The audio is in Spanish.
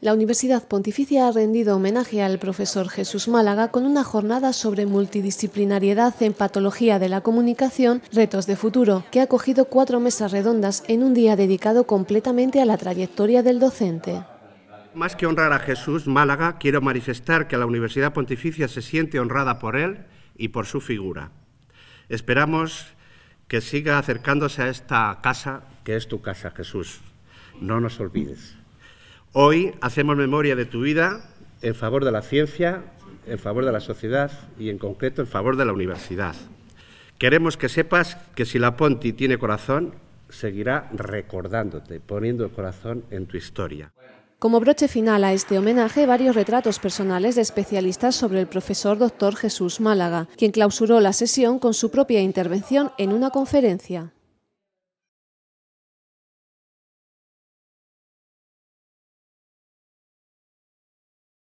La Universidad Pontificia ha rendido homenaje al profesor Jesús Málaga con una jornada sobre multidisciplinariedad en patología de la comunicación, retos de futuro, que ha acogido cuatro mesas redondas en un día dedicado completamente a la trayectoria del docente. Más que honrar a Jesús Málaga, quiero manifestar que la Universidad Pontificia se siente honrada por él y por su figura. Esperamos que siga acercándose a esta casa que es tu casa, Jesús. No nos olvides. Hoy hacemos memoria de tu vida en favor de la ciencia, en favor de la sociedad y en concreto en favor de la universidad. Queremos que sepas que si la Ponti tiene corazón, seguirá recordándote, poniendo el corazón en tu historia. Como broche final a este homenaje, varios retratos personales de especialistas sobre el profesor doctor Jesús Málaga, quien clausuró la sesión con su propia intervención en una conferencia.